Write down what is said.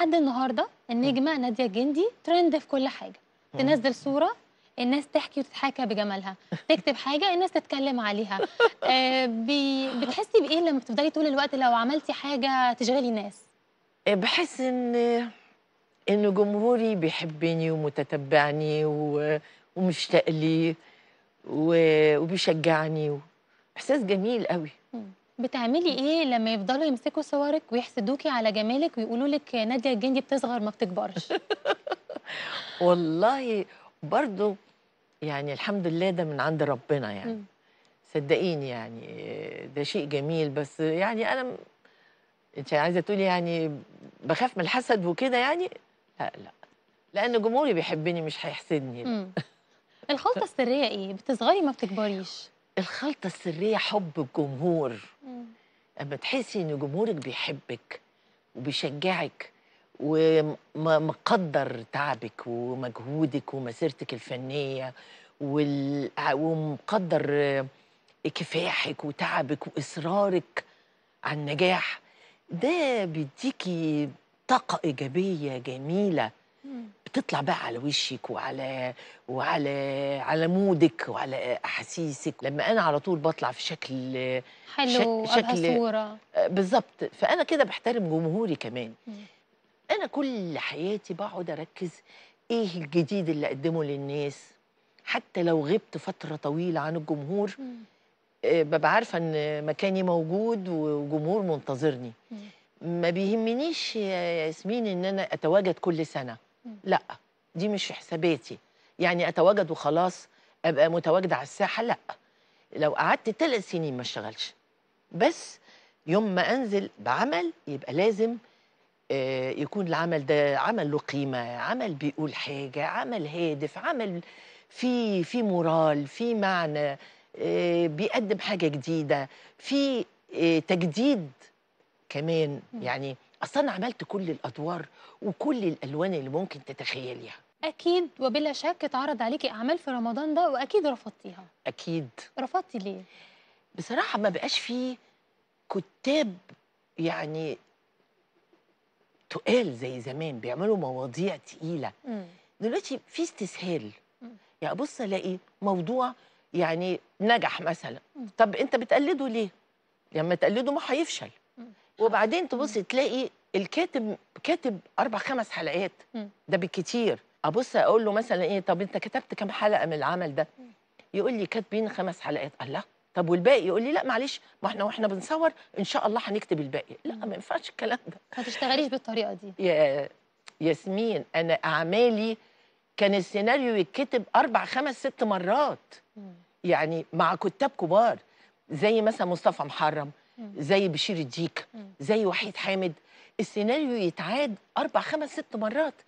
لحد النهارده النجمه ناديه الجندي ترند في كل حاجه تنزل صوره الناس تحكي وتتحاكى بجمالها تكتب حاجه الناس تتكلم عليها آه بي... بتحسي بايه لما بتفضلي طول الوقت لو عملتي حاجه تشغلي الناس آه، بحس ان ان جمهوري بيحبني ومتتبعني و... ومشتاق لي و... وبيشجعني و... احساس جميل قوي بتعملي ايه لما يفضلوا يمسكوا صورك ويحسدوكي على جمالك ويقولوا لك ناديه الجندي بتصغر ما بتكبرش والله برضو يعني الحمد لله ده من عند ربنا يعني صدقيني يعني ده شيء جميل بس يعني انا انت عايزه تقولي يعني بخاف من الحسد وكده يعني لا لا لان جمهوري بيحبني مش هيحسدني الخلطه السريه ايه بتصغري ما بتكبريش الخلطه السريه حب الجمهور اما تحسي ان جمهورك بيحبك وبيشجعك ومقدر تعبك ومجهودك ومسيرتك الفنيه وال... ومقدر كفاحك وتعبك واصرارك على النجاح ده بيديكي طاقه ايجابيه جميله تطلع بقى على وشك وعلى وعلى على مودك وعلى احاسيسك لما انا على طول بطلع في شكل حلو شك شكل صوره آه، بالظبط فانا كده بحترم جمهوري كمان م. انا كل حياتي بقعد اركز ايه الجديد اللي اقدمه للناس حتى لو غبت فتره طويله عن الجمهور آه، ببقى عارفه ان مكاني موجود وجمهور منتظرني م. ما بيهمنيش يا ياسمين ان انا اتواجد كل سنه لا دي مش حساباتي يعني اتواجد وخلاص ابقى متواجده على الساحه لا لو قعدت ثلاث سنين ما اشتغلش بس يوم ما انزل بعمل يبقى لازم آه، يكون العمل ده عمل له قيمه عمل بيقول حاجه عمل هادف عمل في في مورال في معنى آه، بيقدم حاجه جديده في آه، تجديد كمان يعني اصل انا عملت كل الادوار وكل الالوان اللي ممكن تتخيليها اكيد وبلا شك اتعرض عليكي اعمال في رمضان ده واكيد رفضتيها اكيد رفضتي ليه بصراحه ما بقاش فيه كتاب يعني تقال زي زمان بيعملوا مواضيع تقيله مم. دلوقتي في استسهال مم. يعني بص الاقي موضوع يعني نجح مثلا مم. طب انت بتقلده ليه لما تقلده ما هيفشل وبعدين تبص تلاقي الكاتب كاتب اربع خمس حلقات ده بالكتير ابص اقول له مثلا ايه طب انت كتبت كام حلقه من العمل ده يقول لي كاتبين خمس حلقات الله طب والباقي يقول لي لا معلش ما احنا واحنا بنصور ان شاء الله هنكتب الباقي لا ما ينفعش الكلام ده ما تشتغليش بالطريقه دي يا ياسمين انا اعمالي كان السيناريو يتكتب اربع خمس ست مرات يعني مع كتاب كبار زي مثلا مصطفى محرم زي بشير الديك زي وحيد حامد السيناريو يتعاد اربع خمس ست مرات